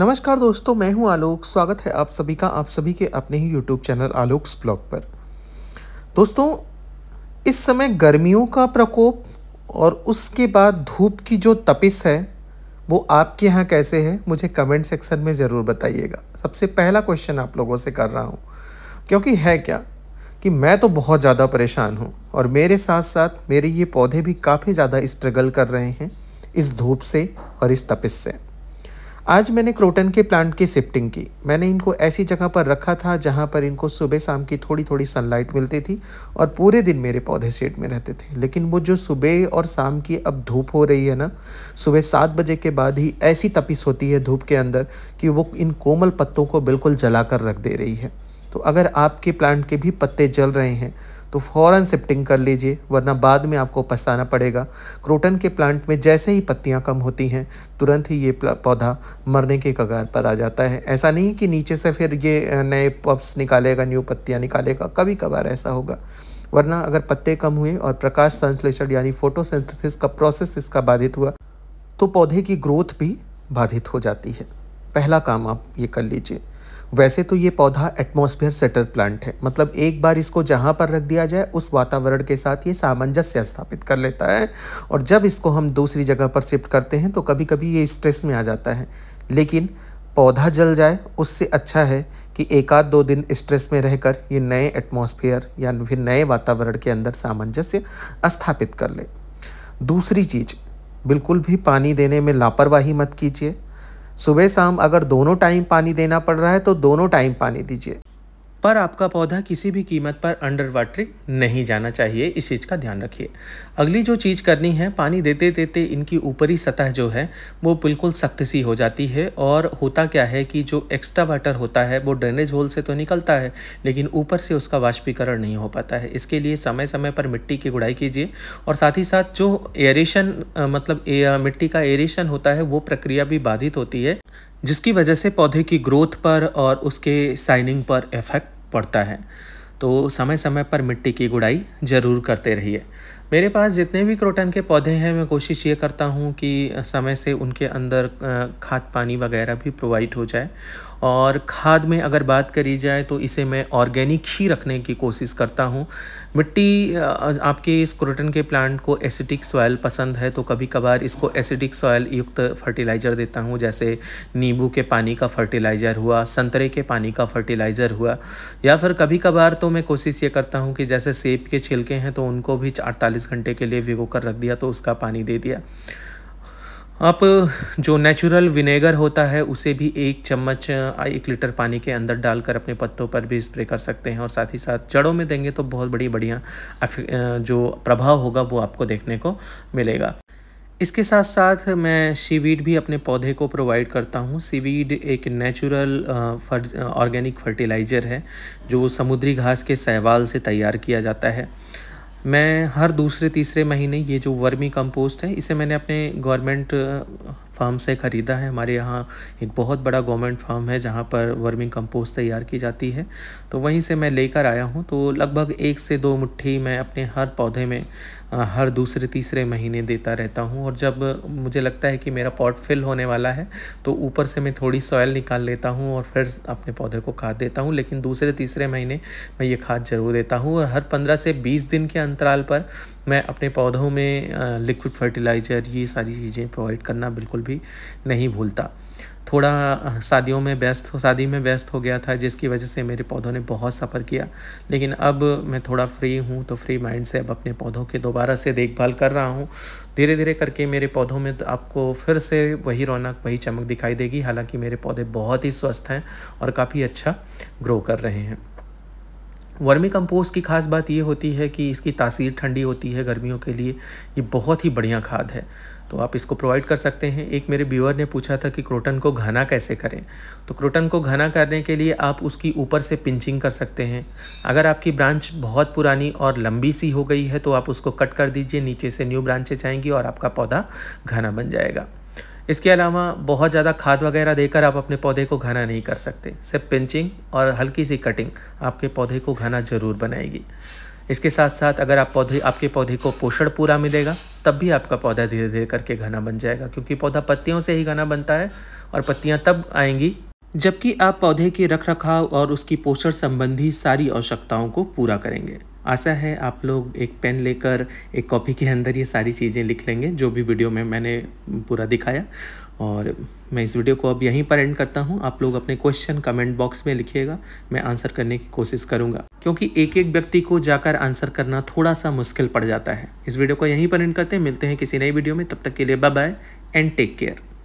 नमस्कार दोस्तों मैं हूं आलोक स्वागत है आप सभी का आप सभी के अपने ही यूट्यूब चैनल आलोक्स ब्लॉग पर दोस्तों इस समय गर्मियों का प्रकोप और उसके बाद धूप की जो तपिस है वो आपके यहाँ कैसे है मुझे कमेंट सेक्शन में ज़रूर बताइएगा सबसे पहला क्वेश्चन आप लोगों से कर रहा हूँ क्योंकि है क्या कि मैं तो बहुत ज़्यादा परेशान हूँ और मेरे साथ साथ मेरे ये पौधे भी काफ़ी ज़्यादा स्ट्रगल कर रहे हैं इस धूप से और इस तपिस से आज मैंने क्रोटन के प्लांट की शिफ्टिंग की मैंने इनको ऐसी जगह पर रखा था जहाँ पर इनको सुबह शाम की थोड़ी थोड़ी सनलाइट मिलती थी और पूरे दिन मेरे पौधे शेड में रहते थे लेकिन वो जो सुबह और शाम की अब धूप हो रही है ना सुबह सात बजे के बाद ही ऐसी तपिस होती है धूप के अंदर कि वो इन कोमल पत्तों को बिल्कुल जला कर रख दे रही है तो अगर आपके प्लांट के भी पत्ते जल रहे हैं तो फ़ौरन शिफ्टिंग कर लीजिए वरना बाद में आपको पछताना पड़ेगा क्रोटन के प्लांट में जैसे ही पत्तियां कम होती हैं तुरंत ही ये पौधा मरने के कगार पर आ जाता है ऐसा नहीं कि नीचे से फिर ये नए पप्स निकालेगा न्यू पत्तियां निकालेगा कभी कभार ऐसा होगा वरना अगर पत्ते कम हुए और प्रकाश संश्लेषण यानी फोटोसेंथिस का प्रोसेस इसका बाधित हुआ तो पौधे की ग्रोथ भी बाधित हो जाती है पहला काम आप ये कर लीजिए वैसे तो ये पौधा एटमॉस्फेयर सेटर प्लांट है मतलब एक बार इसको जहाँ पर रख दिया जाए उस वातावरण के साथ ये सामंजस्य स्थापित कर लेता है और जब इसको हम दूसरी जगह पर शिफ्ट करते हैं तो कभी कभी ये स्ट्रेस में आ जाता है लेकिन पौधा जल जाए उससे अच्छा है कि एक आध दो दिन स्ट्रेस में रहकर ये नए एटमॉस्फेयर या फिर नए वातावरण के अंदर सामंजस्य स्थापित कर ले दूसरी चीज़ बिल्कुल भी पानी देने में लापरवाही मत कीजिए सुबह शाम अगर दोनों टाइम पानी देना पड़ रहा है तो दोनों टाइम पानी दीजिए पर आपका पौधा किसी भी कीमत पर अंडर वाटरिंग नहीं जाना चाहिए इस चीज़ का ध्यान रखिए अगली जो चीज़ करनी है पानी देते देते इनकी ऊपरी सतह जो है वो बिल्कुल सख्त सी हो जाती है और होता क्या है कि जो एक्स्ट्रा वाटर होता है वो ड्रेनेज होल से तो निकलता है लेकिन ऊपर से उसका वाष्पीकरण नहीं हो पाता है इसके लिए समय समय पर मिट्टी की गुड़ाई कीजिए और साथ ही साथ जो एरेशन मतलब ए, मिट्टी का एरेशन होता है वो प्रक्रिया भी बाधित होती है जिसकी वजह से पौधे की ग्रोथ पर और उसके साइनिंग पर इफेक्ट पड़ता है तो समय समय पर मिट्टी की गुड़ाई ज़रूर करते रहिए मेरे पास जितने भी क्रोटन के पौधे हैं मैं कोशिश ये करता हूँ कि समय से उनके अंदर खाद पानी वगैरह भी प्रोवाइड हो जाए और खाद में अगर बात करी जाए तो इसे मैं ऑर्गेनिक ही रखने की कोशिश करता हूँ मिट्टी आपके इस क्रोटन के प्लांट को एसिडिक सॉयल पसंद है तो कभी कभार इसको एसिडिक सॉयल युक्त फर्टिलाइज़र देता हूँ जैसे नींबू के पानी का फर्टिलाइज़र हुआ संतरे के पानी का फर्टिलाइज़र हुआ या फिर कभी कभार तो मैं कोशिश ये करता हूँ कि जैसे सेब के छिलके हैं तो उनको भी अड़तालीस घंटे के लिए भिगो कर रख दिया तो उसका पानी दे दिया आप जो नेचुरल विनेगर होता है उसे भी एक चम्मच एक लीटर पानी के अंदर डालकर अपने पत्तों पर भी स्प्रे कर सकते हैं और साथ ही साथ जड़ों में देंगे तो बहुत बड़ी बढ़िया जो प्रभाव होगा वो आपको देखने को मिलेगा इसके साथ साथ मैं सीवीड भी अपने पौधे को प्रोवाइड करता हूँ सीवीड एक नेचुरल फर्ज ऑर्गेनिक फर्टिलाइज़र है जो समुद्री घास के सहवाल से तैयार किया जाता है मैं हर दूसरे तीसरे महीने ये जो वर्मी कंपोस्ट है इसे मैंने अपने गवर्नमेंट फार्म से ख़रीदा है हमारे यहाँ एक बहुत बड़ा गवर्नमेंट फार्म है जहाँ पर वर्मिंग कंपोस्ट तैयार की जाती है तो वहीं से मैं लेकर आया हूँ तो लगभग एक से दो मुट्ठी मैं अपने हर पौधे में हर दूसरे तीसरे महीने देता रहता हूँ और जब मुझे लगता है कि मेरा पॉट फिल होने वाला है तो ऊपर से मैं थोड़ी सॉयल निकाल लेता हूँ और फिर अपने पौधे को खाद देता हूँ लेकिन दूसरे तीसरे महीने मैं ये खाद ज़रूर देता हूँ और हर पंद्रह से बीस दिन के अंतराल पर मैं अपने पौधों में लिक्विड फर्टिलाइज़र ये सारी चीज़ें प्रोवाइड करना बिल्कुल भी नहीं भूलता थोड़ा शादियों में व्यस्त शादी में व्यस्त हो गया था जिसकी वजह से मेरे पौधों ने बहुत सफ़र किया लेकिन अब मैं थोड़ा फ्री हूँ तो फ्री माइंड से अब अपने पौधों के दोबारा से देखभाल कर रहा हूँ धीरे धीरे करके मेरे पौधों में तो आपको फिर से वही रौनक वही चमक दिखाई देगी हालाँकि मेरे पौधे बहुत ही स्वस्थ हैं और काफ़ी अच्छा ग्रो कर रहे हैं वर्मी कंपोस्ट की खास बात ये होती है कि इसकी तासीर ठंडी होती है गर्मियों के लिए ये बहुत ही बढ़िया खाद है तो आप इसको प्रोवाइड कर सकते हैं एक मेरे व्यूअर ने पूछा था कि क्रोटन को घना कैसे करें तो क्रोटन को घना करने के लिए आप उसकी ऊपर से पिंचिंग कर सकते हैं अगर आपकी ब्रांच बहुत पुरानी और लंबी सी हो गई है तो आप उसको कट कर दीजिए नीचे से न्यू ब्रांचेज आएंगी और आपका पौधा घना बन जाएगा इसके अलावा बहुत ज़्यादा खाद वगैरह देकर आप अपने पौधे को घना नहीं कर सकते सिर्फ पिंचिंग और हल्की सी कटिंग आपके पौधे को घना ज़रूर बनाएगी इसके साथ साथ अगर आप पौधे आपके पौधे को पोषण पूरा मिलेगा तब भी आपका पौधा धीरे धीरे करके घना बन जाएगा क्योंकि पौधा पत्तियों से ही घना बनता है और पत्तियाँ तब आएंगी जबकि आप पौधे के रख रखाव और उसकी पोषण संबंधी सारी आवश्यकताओं को पूरा करेंगे आशा है आप लोग एक पेन लेकर एक कॉपी के अंदर ये सारी चीज़ें लिख लेंगे जो भी वीडियो में मैंने पूरा दिखाया और मैं इस वीडियो को अब यहीं पर एंड करता हूँ आप लोग अपने क्वेश्चन कमेंट बॉक्स में लिखिएगा मैं आंसर करने की कोशिश करूँगा क्योंकि एक एक व्यक्ति को जाकर आंसर करना थोड़ा सा मुश्किल पड़ जाता है इस वीडियो को यहीं पर एंड करते हैं मिलते हैं किसी नई वीडियो में तब तक के लिए bye bye and take care